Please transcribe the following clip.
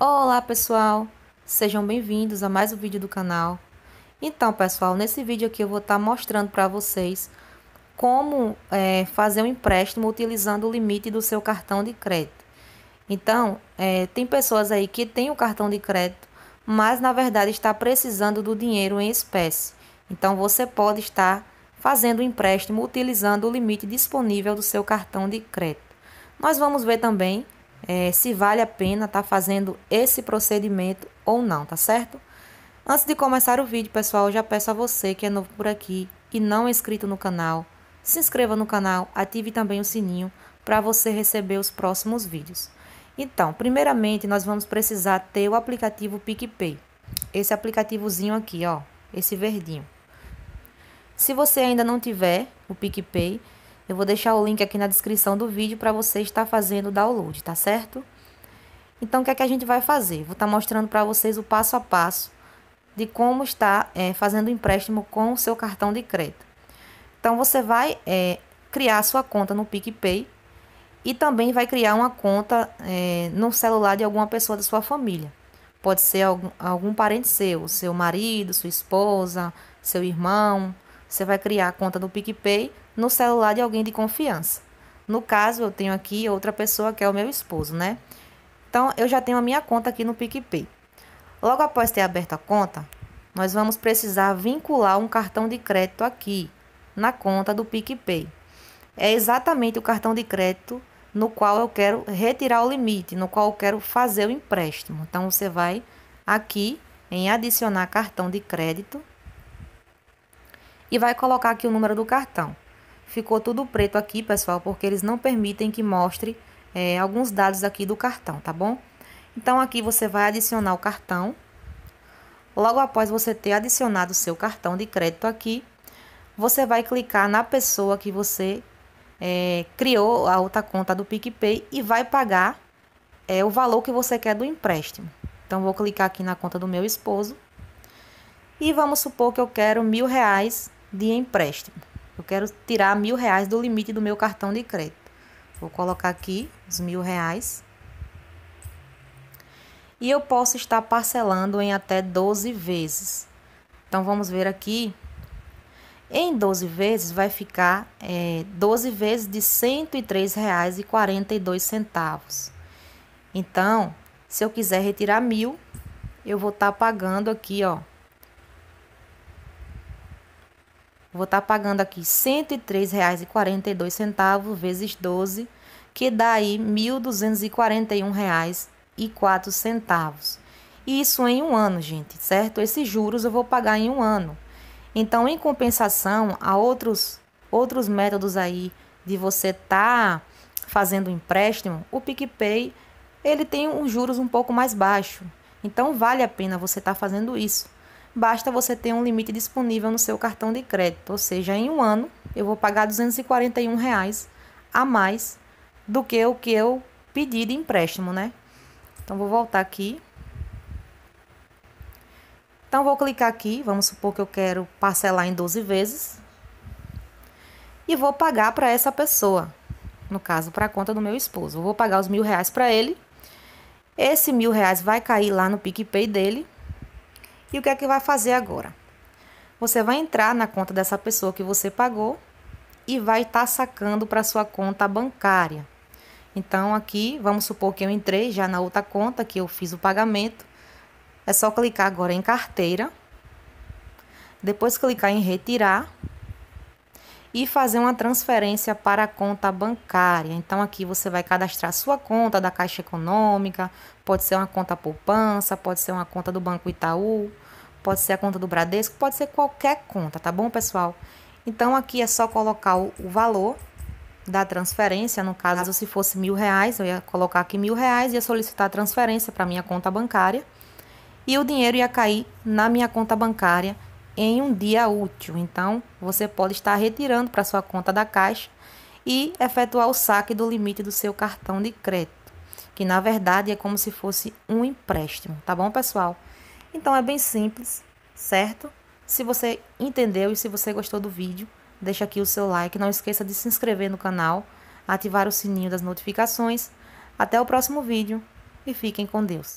Olá pessoal, sejam bem-vindos a mais um vídeo do canal. Então pessoal, nesse vídeo aqui eu vou estar tá mostrando para vocês como é, fazer um empréstimo utilizando o limite do seu cartão de crédito. Então, é, tem pessoas aí que têm o cartão de crédito, mas na verdade está precisando do dinheiro em espécie. Então você pode estar fazendo o um empréstimo utilizando o limite disponível do seu cartão de crédito. Nós vamos ver também é, se vale a pena estar tá fazendo esse procedimento ou não, tá certo? Antes de começar o vídeo, pessoal, já peço a você que é novo por aqui e não é inscrito no canal, se inscreva no canal, ative também o sininho para você receber os próximos vídeos. Então, primeiramente, nós vamos precisar ter o aplicativo PicPay. Esse aplicativozinho aqui, ó, esse verdinho. Se você ainda não tiver o PicPay, eu vou deixar o link aqui na descrição do vídeo para você estar fazendo o download, tá certo? Então, o que é que a gente vai fazer? Vou estar tá mostrando para vocês o passo a passo de como está é, fazendo empréstimo com o seu cartão de crédito. Então, você vai é, criar sua conta no PicPay e também vai criar uma conta é, no celular de alguma pessoa da sua família. Pode ser algum, algum parente seu, seu marido, sua esposa, seu irmão. Você vai criar a conta no PicPay no celular de alguém de confiança. No caso, eu tenho aqui outra pessoa que é o meu esposo, né? Então, eu já tenho a minha conta aqui no PicPay. Logo após ter aberto a conta, nós vamos precisar vincular um cartão de crédito aqui, na conta do PicPay. É exatamente o cartão de crédito no qual eu quero retirar o limite, no qual eu quero fazer o empréstimo. Então, você vai aqui em adicionar cartão de crédito e vai colocar aqui o número do cartão. Ficou tudo preto aqui, pessoal, porque eles não permitem que mostre é, alguns dados aqui do cartão, tá bom? Então, aqui você vai adicionar o cartão. Logo após você ter adicionado o seu cartão de crédito aqui, você vai clicar na pessoa que você é, criou a outra conta do PicPay e vai pagar é, o valor que você quer do empréstimo. Então, vou clicar aqui na conta do meu esposo. E vamos supor que eu quero mil reais de empréstimo. Eu quero tirar mil reais do limite do meu cartão de crédito. Vou colocar aqui os mil reais. E eu posso estar parcelando em até 12 vezes. Então, vamos ver aqui. Em 12 vezes, vai ficar é, 12 vezes de R$ 103,42. Então, se eu quiser retirar mil, eu vou estar pagando aqui, ó, vou estar tá pagando aqui R$ 103,42 vezes 12, que dá aí R$ 1.241,04. Isso em um ano, gente, certo? Esses juros eu vou pagar em um ano. Então, em compensação, há outros, outros métodos aí de você estar tá fazendo empréstimo. O PicPay, ele tem uns juros um pouco mais baixo. Então, vale a pena você estar tá fazendo isso basta você ter um limite disponível no seu cartão de crédito, ou seja, em um ano eu vou pagar 241 reais a mais do que o que eu pedi de empréstimo, né? Então vou voltar aqui. Então vou clicar aqui, vamos supor que eu quero parcelar em 12 vezes e vou pagar para essa pessoa, no caso para a conta do meu esposo. Eu vou pagar os mil reais para ele. Esse mil reais vai cair lá no PicPay dele e o que é que vai fazer agora? Você vai entrar na conta dessa pessoa que você pagou e vai estar tá sacando para sua conta bancária. Então aqui, vamos supor que eu entrei já na outra conta que eu fiz o pagamento. É só clicar agora em carteira. Depois clicar em retirar e fazer uma transferência para a conta bancária. Então aqui você vai cadastrar sua conta da Caixa Econômica, pode ser uma conta poupança, pode ser uma conta do Banco Itaú, pode ser a conta do Bradesco, pode ser qualquer conta, tá bom, pessoal? Então aqui é só colocar o valor da transferência, no caso se fosse mil reais, eu ia colocar aqui mil reais e ia solicitar a transferência para minha conta bancária e o dinheiro ia cair na minha conta bancária em um dia útil. Então, você pode estar retirando para sua conta da Caixa e efetuar o saque do limite do seu cartão de crédito, que na verdade é como se fosse um empréstimo, tá bom, pessoal? Então é bem simples, certo? Se você entendeu e se você gostou do vídeo, deixa aqui o seu like, não esqueça de se inscrever no canal, ativar o sininho das notificações. Até o próximo vídeo e fiquem com Deus.